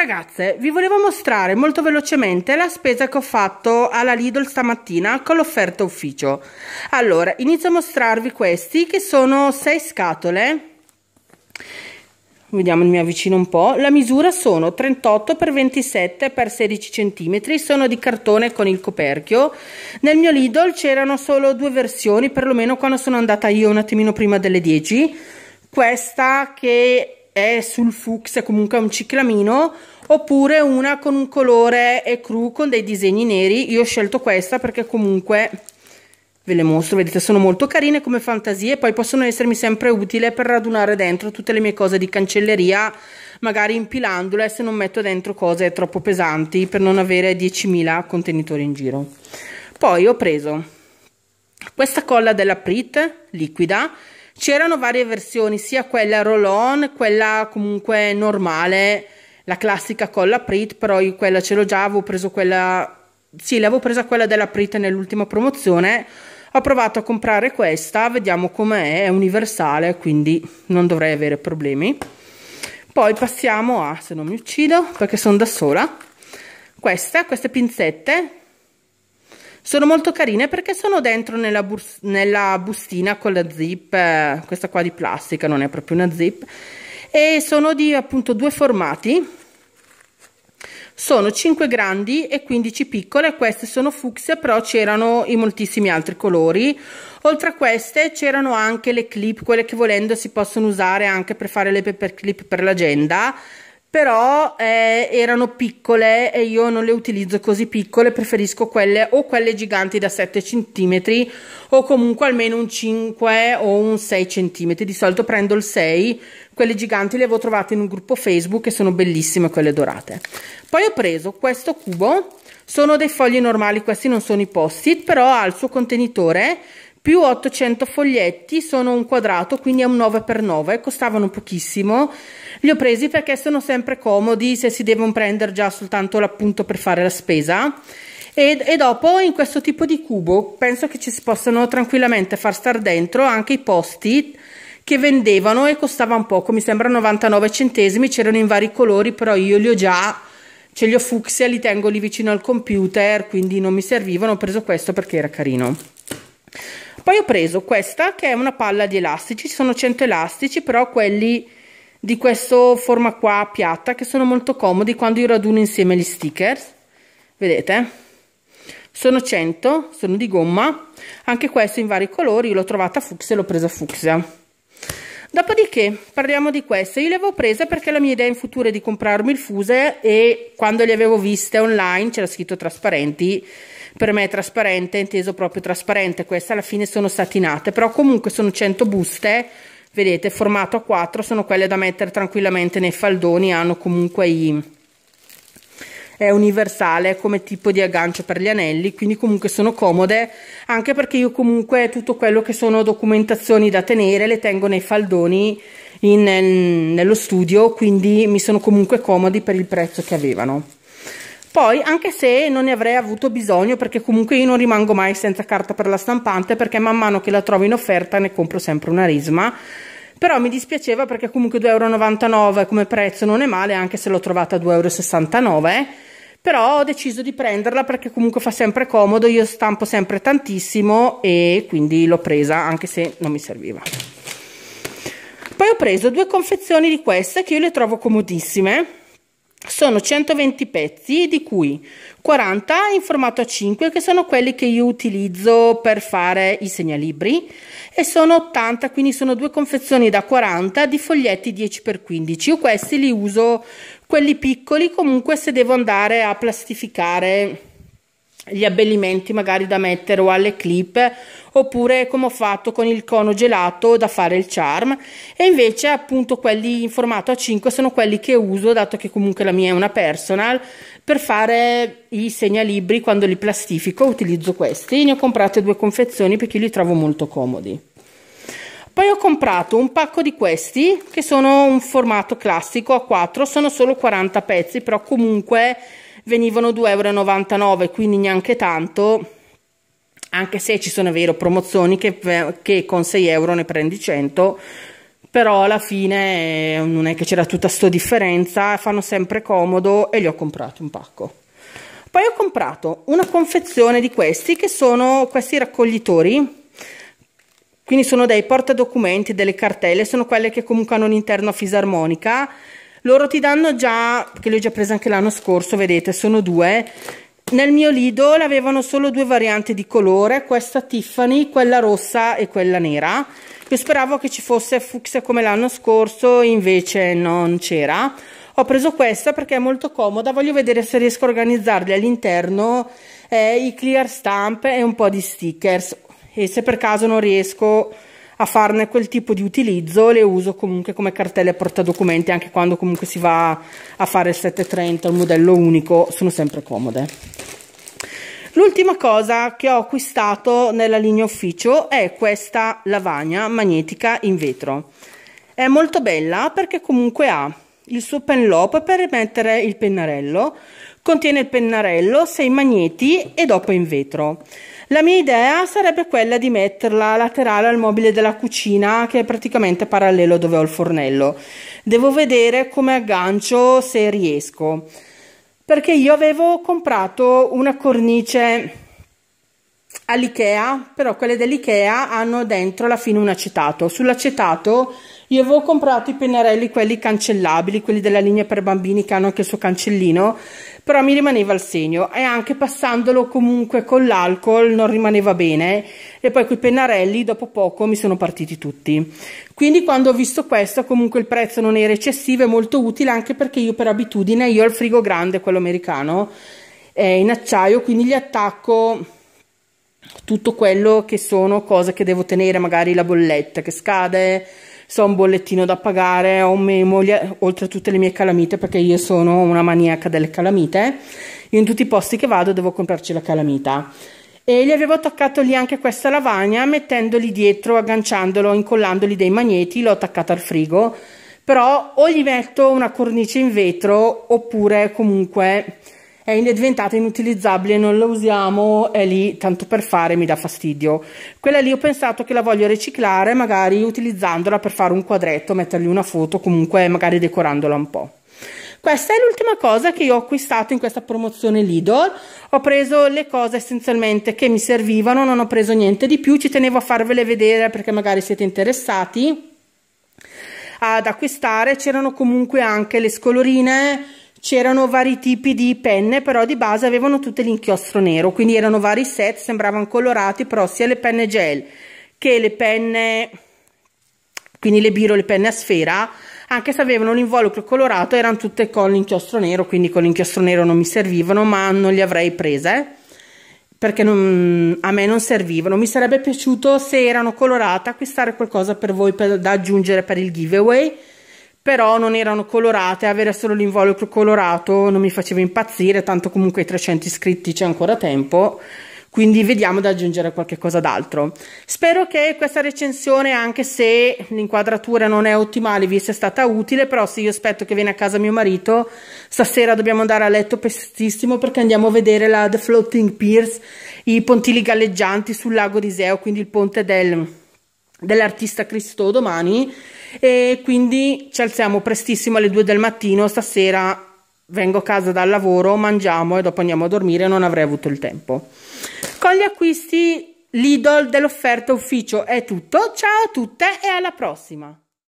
ragazze, vi volevo mostrare molto velocemente la spesa che ho fatto alla Lidl stamattina con l'offerta ufficio. Allora, inizio a mostrarvi questi che sono sei scatole. Vediamo, mi avvicino un po'. La misura sono 38 x 27 x 16 cm, sono di cartone con il coperchio. Nel mio Lidl c'erano solo due versioni, perlomeno quando sono andata io un attimino prima delle 10. Questa che è sul fucsia, comunque un ciclamino oppure una con un colore cru con dei disegni neri io ho scelto questa perché comunque ve le mostro vedete sono molto carine come fantasie poi possono essermi sempre utile per radunare dentro tutte le mie cose di cancelleria magari impilandole se non metto dentro cose troppo pesanti per non avere 10.000 contenitori in giro poi ho preso questa colla della Prit liquida c'erano varie versioni sia quella roll on quella comunque normale la classica colla Prit, però io quella ce l'ho già, avevo preso quella, sì, l'avevo presa quella della Prit nell'ultima promozione, ho provato a comprare questa, vediamo com'è, è universale, quindi non dovrei avere problemi. Poi passiamo a, se non mi uccido, perché sono da sola, questa, queste pinzette, sono molto carine perché sono dentro nella, bus nella bustina con la zip, eh, questa qua di plastica, non è proprio una zip, e sono di appunto due formati, sono 5 grandi e 15 piccole queste sono fucsia però c'erano in moltissimi altri colori oltre a queste c'erano anche le clip quelle che volendo si possono usare anche per fare le paper clip per l'agenda però eh, erano piccole e io non le utilizzo così piccole, preferisco quelle o quelle giganti da 7 cm o comunque almeno un 5 o un 6 cm, di solito prendo il 6, quelle giganti le avevo trovate in un gruppo Facebook e sono bellissime quelle dorate. Poi ho preso questo cubo, sono dei fogli normali, questi non sono i post-it, però ha il suo contenitore più 800 foglietti sono un quadrato quindi è un 9x9 costavano pochissimo li ho presi perché sono sempre comodi se si devono prendere già soltanto l'appunto per fare la spesa e, e, dopo in questo tipo di cubo penso che ci si possano tranquillamente far star dentro anche i posti che vendevano e costavano poco mi sembra 99 centesimi c'erano in vari colori però io li ho già ce li ho fucsia li tengo lì vicino al computer quindi non mi servivano ho preso questo perché era carino poi ho preso questa che è una palla di elastici, ci sono 100 elastici, però quelli di questa forma qua piatta che sono molto comodi quando io raduno insieme gli stickers. Vedete? Sono 100, sono di gomma, anche questo in vari colori, l'ho trovata a fucsia e l'ho presa a fucsia. Dopodiché parliamo di queste, io le avevo prese perché la mia idea in futuro è di comprarmi il fuse e quando le avevo viste online c'era scritto trasparenti per me è trasparente, inteso proprio trasparente, queste alla fine sono satinate, però comunque sono 100 buste, vedete, formato A4, sono quelle da mettere tranquillamente nei faldoni, hanno comunque i... È universale come tipo di aggancio per gli anelli, quindi comunque sono comode, anche perché io comunque tutto quello che sono documentazioni da tenere le tengo nei faldoni in, nello studio, quindi mi sono comunque comodi per il prezzo che avevano poi anche se non ne avrei avuto bisogno perché comunque io non rimango mai senza carta per la stampante perché man mano che la trovo in offerta ne compro sempre una risma però mi dispiaceva perché comunque 2,99€ come prezzo non è male anche se l'ho trovata a 2,69€. però ho deciso di prenderla perché comunque fa sempre comodo io stampo sempre tantissimo e quindi l'ho presa anche se non mi serviva poi ho preso due confezioni di queste che io le trovo comodissime sono 120 pezzi di cui 40 in formato A5 che sono quelli che io utilizzo per fare i segnalibri e sono 80 quindi sono due confezioni da 40 di foglietti 10x15 io questi li uso quelli piccoli comunque se devo andare a plastificare gli abbellimenti magari da mettere o alle clip oppure come ho fatto con il cono gelato da fare il charm e invece appunto quelli in formato A5 sono quelli che uso dato che comunque la mia è una personal per fare i segnalibri quando li plastifico utilizzo questi ne ho comprate due confezioni perché li trovo molto comodi poi ho comprato un pacco di questi che sono un formato classico A4 sono solo 40 pezzi però comunque venivano 2,99 euro, quindi neanche tanto, anche se ci sono, vero, promozioni che, che con 6 euro ne prendi 100, però alla fine eh, non è che c'era tutta sto differenza, fanno sempre comodo e li ho comprati un pacco. Poi ho comprato una confezione di questi che sono questi raccoglitori, quindi sono dei portadocumenti, delle cartelle, sono quelle che comunque hanno un interno a fisarmonica loro ti danno già, che li ho già presi anche l'anno scorso, vedete, sono due. Nel mio Lido avevano solo due varianti di colore, questa Tiffany, quella rossa e quella nera. Io speravo che ci fosse fucsia come l'anno scorso, invece non c'era. Ho preso questa perché è molto comoda, voglio vedere se riesco a organizzarli all'interno eh, i clear stamp e un po' di stickers. E se per caso non riesco a farne quel tipo di utilizzo le uso comunque come cartelle portadocumenti anche quando comunque si va a fare il 730 il modello unico sono sempre comode L'ultima cosa che ho acquistato nella linea ufficio è questa lavagna magnetica in vetro. È molto bella perché comunque ha il suo penlope per mettere il pennarello, Contiene il pennarello, sei magneti e dopo in vetro. La mia idea sarebbe quella di metterla laterale al mobile della cucina, che è praticamente parallelo dove ho il fornello. Devo vedere come aggancio se riesco. Perché io avevo comprato una cornice all'IKEA, però quelle dell'IKEA hanno dentro alla fine un acetato. Sull'acetato io avevo comprato i pennarelli, quelli cancellabili, quelli della linea per bambini che hanno anche il suo cancellino, però mi rimaneva il segno e anche passandolo comunque con l'alcol non rimaneva bene e poi quei pennarelli dopo poco mi sono partiti tutti. Quindi quando ho visto questo comunque il prezzo non era eccessivo e molto utile anche perché io per abitudine io ho il frigo grande, quello americano, eh, in acciaio, quindi gli attacco tutto quello che sono cose che devo tenere, magari la bolletta che scade, ho un bollettino da pagare, ho un memo, oltre a tutte le mie calamite, perché io sono una maniaca delle calamite. in tutti i posti che vado devo comprarci la calamita. E gli avevo attaccato lì anche questa lavagna, mettendoli dietro, agganciandolo, incollandoli dei magneti, l'ho attaccata al frigo. Però o gli metto una cornice in vetro, oppure comunque è diventata inutilizzabile, non la usiamo, è lì tanto per fare, mi dà fastidio. Quella lì ho pensato che la voglio riciclare, magari utilizzandola per fare un quadretto, mettergli una foto, comunque magari decorandola un po'. Questa è l'ultima cosa che io ho acquistato in questa promozione Lidl. Ho preso le cose essenzialmente che mi servivano, non ho preso niente di più, ci tenevo a farvele vedere perché magari siete interessati ad acquistare. C'erano comunque anche le scolorine, c'erano vari tipi di penne però di base avevano tutte l'inchiostro nero quindi erano vari set sembravano colorati però sia le penne gel che le penne quindi le biro le penne a sfera anche se avevano l'involucro colorato erano tutte con l'inchiostro nero quindi con l'inchiostro nero non mi servivano ma non le avrei prese perché non, a me non servivano mi sarebbe piaciuto se erano colorate acquistare qualcosa per voi per, da aggiungere per il giveaway però non erano colorate, avere solo l'involucro colorato non mi faceva impazzire, tanto comunque i 300 iscritti c'è ancora tempo, quindi vediamo da aggiungere qualche cosa d'altro. Spero che questa recensione, anche se l'inquadratura non è ottimale, vi sia stata utile, però se io aspetto che viene a casa mio marito, stasera dobbiamo andare a letto prestissimo perché andiamo a vedere la The Floating Piers, i pontili galleggianti sul lago di Seo, quindi il ponte del, dell'artista Cristo domani, e quindi ci alziamo prestissimo alle 2 del mattino, stasera vengo a casa dal lavoro, mangiamo e dopo andiamo a dormire, non avrei avuto il tempo. Con gli acquisti Lidl dell'offerta ufficio è tutto, ciao a tutte e alla prossima!